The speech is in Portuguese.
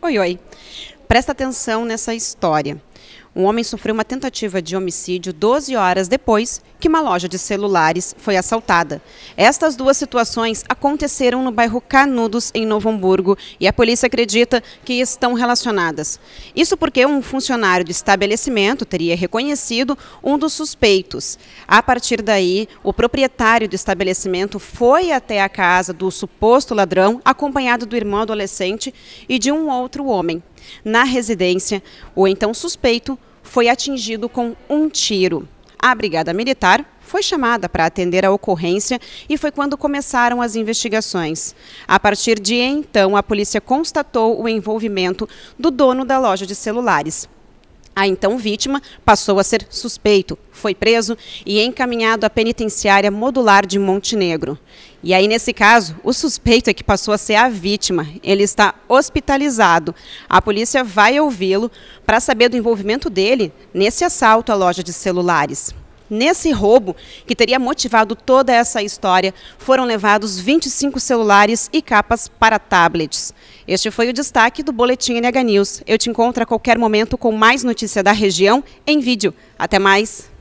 Oi, oi. Presta atenção nessa história. Um homem sofreu uma tentativa de homicídio 12 horas depois que uma loja de celulares foi assaltada. Estas duas situações aconteceram no bairro Canudos, em Novo Hamburgo, e a polícia acredita que estão relacionadas. Isso porque um funcionário do estabelecimento teria reconhecido um dos suspeitos. A partir daí, o proprietário do estabelecimento foi até a casa do suposto ladrão, acompanhado do irmão adolescente e de um outro homem. Na residência, o então suspeito foi atingido com um tiro. A Brigada Militar foi chamada para atender a ocorrência e foi quando começaram as investigações. A partir de então, a polícia constatou o envolvimento do dono da loja de celulares. A então vítima passou a ser suspeito, foi preso e encaminhado à penitenciária modular de Montenegro. E aí, nesse caso, o suspeito é que passou a ser a vítima. Ele está hospitalizado. A polícia vai ouvi-lo para saber do envolvimento dele nesse assalto à loja de celulares. Nesse roubo, que teria motivado toda essa história, foram levados 25 celulares e capas para tablets. Este foi o destaque do Boletim NH News. Eu te encontro a qualquer momento com mais notícia da região em vídeo. Até mais!